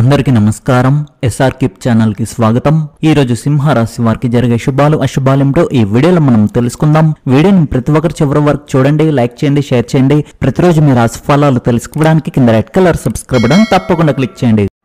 అందరికీ నమస్కారం SR keep కి స్వాగతం ఈ రోజు సింహరాశి వారికి జరిగే శుభాలు అశుభాలేమిటో ఈ వీడియోలో మనం తెలుసుకుందాం వీడియోని ప్రతి ఒక్కరు చివరి వరకు చూడండి లైక్ చేయండి షేర్ చేయండి ప్రతిరోజు మీ రాశి ఫలాలు తెలుసుకోవడానికి కింద రెడ్ కలర్ సబ్స్క్రైబ్ బటన్ తప్పకుండా క్లిక్ చేయండి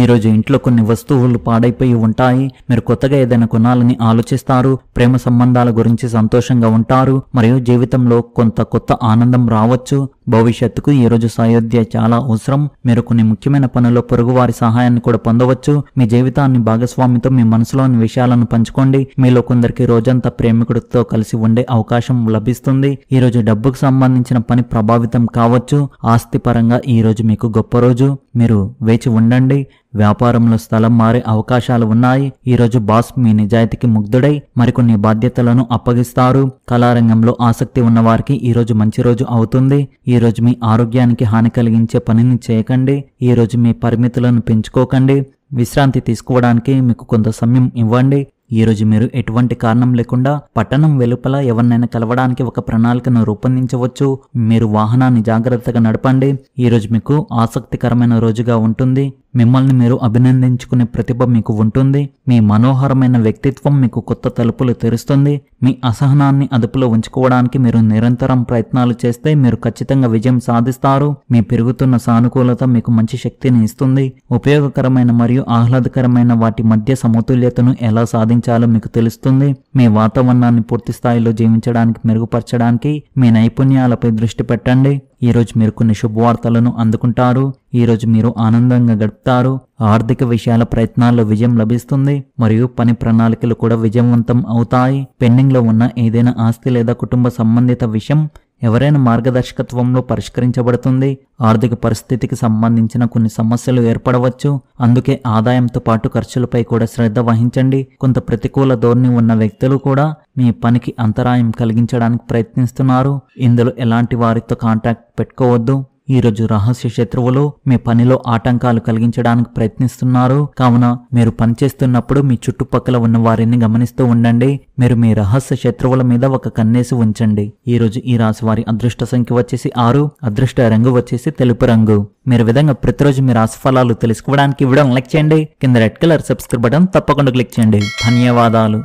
ఈరోజు ఇంట్లో కొన్ని వస్తువులు పాడైపోయి ఉంటాయి మీరు కొత్తగా ఏదైనా కొనాలని ఆలోచిస్తారు ప్రేమ సంబంధాల గురించి సంతోషంగా ఉంటారు మరియు జీవితంలో కొంత కొత్త ఆనందం రావచ్చు భవిష్యత్తుకు ఈరోజు సాయోధ్య చాలా అవసరం మీరు కొన్ని ముఖ్యమైన పనుల్లో పొరుగువారి సహాయాన్ని కూడా పొందవచ్చు మీ జీవితాన్ని భాగస్వామితో మీ మనసులోని విషయాలను పంచుకోండి మీలో కొందరికి రోజంతా ప్రేమికుడితో కలిసి ఉండే అవకాశం లభిస్తుంది ఈరోజు డబ్బుకు సంబంధించిన పని ప్రభావితం కావచ్చు ఆస్తిపరంగా ఈరోజు మీకు గొప్ప రోజు మీరు వేచి ఉండండి వ్యాపారంలో స్థలం మారే అవకాశాలు ఉన్నాయి ఈరోజు బాస్ మీ నిజాయితీకి ముగ్ధుడై మరికొన్ని బాధ్యతలను అప్పగిస్తారు కళారంగంలో ఆసక్తి ఉన్నవారికి ఈరోజు మంచి రోజు అవుతుంది ఈరోజు మీ ఆరోగ్యానికి హాని కలిగించే పనిని చేయకండి ఈరోజు మీ పరిమితులను పెంచుకోకండి విశ్రాంతి తీసుకోవడానికి మీకు కొంత సమయం ఇవ్వండి ఈరోజు మీరు ఎటువంటి కారణం లేకుండా పట్టణం వెలుపల ఎవరినైనా కలవడానికి ఒక ప్రణాళికను రూపొందించవచ్చు మీరు వాహనాన్ని జాగ్రత్తగా నడపండి ఈరోజు మీకు ఆసక్తికరమైన రోజుగా ఉంటుంది మిమ్మల్ని మీరు అభినందించుకునే ప్రతిభ మీకు ఉంటుంది మీ మనోహరమైన వ్యక్తిత్వం మీకు కొత్త తలుపులు తెరుస్తుంది మీ అసహనాన్ని అదుపులో ఉంచుకోవడానికి మీరు నిరంతరం ప్రయత్నాలు చేస్తే మీరు ఖచ్చితంగా విజయం సాధిస్తారు మీ పెరుగుతున్న సానుకూలత మీకు మంచి శక్తిని ఇస్తుంది ఉపయోగకరమైన మరియు ఆహ్లాదకరమైన వాటి మధ్య సమతుల్యతను ఎలా సాధించాలో మీకు తెలుస్తుంది మీ వాతావరణాన్ని పూర్తి స్థాయిలో జీవించడానికి మెరుగుపరచడానికి మీ నైపుణ్యాలపై దృష్టి పెట్టండి ఈరోజు మీరు కొన్ని శుభవార్తలను అందుకుంటారు ఈరోజు మీరు ఆనందంగా గడుపుతారు ఆర్థిక విషయాల ప్రయత్నాల్లో విజయం లభిస్తుంది మరియు పని ప్రణాళికలు కూడా విజయవంతం అవుతాయి పెండింగ్లో ఉన్న ఏదైనా ఆస్తి లేదా కుటుంబ సంబంధిత విషయం ఎవరైనా మార్గదర్శకత్వంలో పరిష్కరించబడుతుంది ఆర్థిక పరిస్థితికి సంబంధించిన కొన్ని సమస్యలు ఏర్పడవచ్చు అందుకే ఆదాయంతో పాటు ఖర్చులపై కూడా శ్రద్ధ వహించండి కొంత ప్రతికూల ధోరణి ఉన్న వ్యక్తులు కూడా మీ పనికి అంతరాయం కలిగించడానికి ప్రయత్నిస్తున్నారు ఇందులో ఎలాంటి వారితో కాంటాక్ట్ పెట్టుకోవద్దు ఈరోజు రహస్య శత్రువులు మీ పనిలో ఆటంకాలు కలిగించడానికి ప్రయత్నిస్తున్నారు కావున మీరు పనిచేస్తున్నప్పుడు మీ చుట్టుపక్కల ఉన్న వారిని గమనిస్తూ ఉండండి మీరు మీ రహస్య శత్రువుల మీద ఒక కన్నేసి ఉంచండి ఈరోజు ఈ రాశి వారి అదృష్ట సంఖ్య వచ్చేసి ఆరు అదృష్ట రంగు వచ్చేసి తెలుపు రంగు మీరు విధంగా ప్రతిరోజు మీ రాశి ఫలాలు తెలుసుకోవడానికి ఇవ్వడం లైక్ చేయండి కింద రెడ్ కలర్ సబ్స్క్రైబ్ బటన్ తప్పకుండా క్లిక్ చేయండి ధన్యవాదాలు